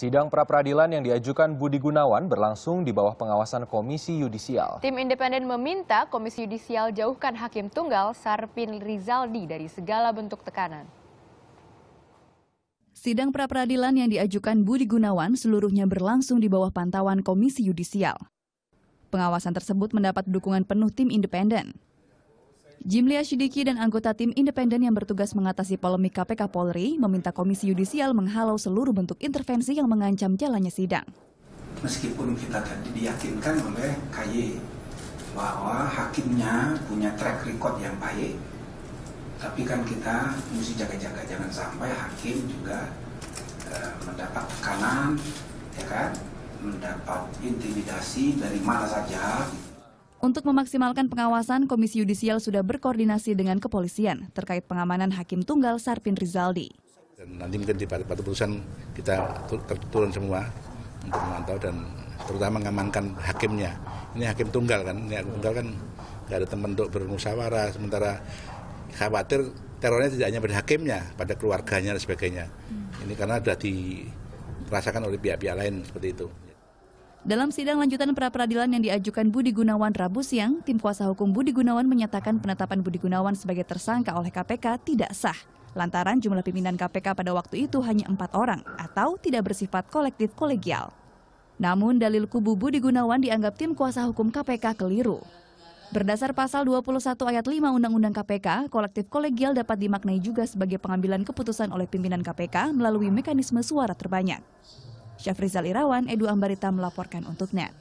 Sidang pra-peradilan yang diajukan Budi Gunawan berlangsung di bawah pengawasan Komisi Yudisial. Tim independen meminta Komisi Yudisial jauhkan Hakim Tunggal Sarpin Rizaldi dari segala bentuk tekanan. Sidang pra-peradilan yang diajukan Budi Gunawan seluruhnya berlangsung di bawah pantauan Komisi Yudisial. Pengawasan tersebut mendapat dukungan penuh tim independen. Jimlia Syidiki dan anggota tim independen yang bertugas mengatasi polemik KPK Polri meminta Komisi Yudisial menghalau seluruh bentuk intervensi yang mengancam jalannya sidang. Meskipun kita tadi kan diyakinkan oleh KY bahwa hakimnya punya track record yang baik, tapi kan kita mesti jaga-jaga jangan sampai hakim juga e, mendapat tekanan, ya kan, mendapat intimidasi dari mana saja. Gitu. Untuk memaksimalkan pengawasan, Komisi Yudisial sudah berkoordinasi dengan kepolisian terkait pengamanan Hakim Tunggal Sarpin Rizaldi. Dan nanti mungkin di batu putusan kita turun semua untuk memantau dan terutama mengamankan hakimnya. Ini hakim tunggal kan, ini hakim tunggal kan nggak ada teman untuk bermusyawarah, sementara khawatir terornya tidak hanya pada hakimnya, pada keluarganya dan sebagainya. Hmm. Ini karena sudah dirasakan oleh pihak-pihak lain seperti itu. Dalam sidang lanjutan pra-peradilan yang diajukan Budi Gunawan Rabu siang, tim kuasa hukum Budi Gunawan menyatakan penetapan Budi Gunawan sebagai tersangka oleh KPK tidak sah. Lantaran jumlah pimpinan KPK pada waktu itu hanya empat orang atau tidak bersifat kolektif kolegial. Namun dalil kubu Budi Gunawan dianggap tim kuasa hukum KPK keliru. Berdasar pasal 21 ayat 5 Undang-Undang KPK, kolektif kolegial dapat dimaknai juga sebagai pengambilan keputusan oleh pimpinan KPK melalui mekanisme suara terbanyak. Syafrizal Irawan, Edu Ambarita melaporkan untuk NET.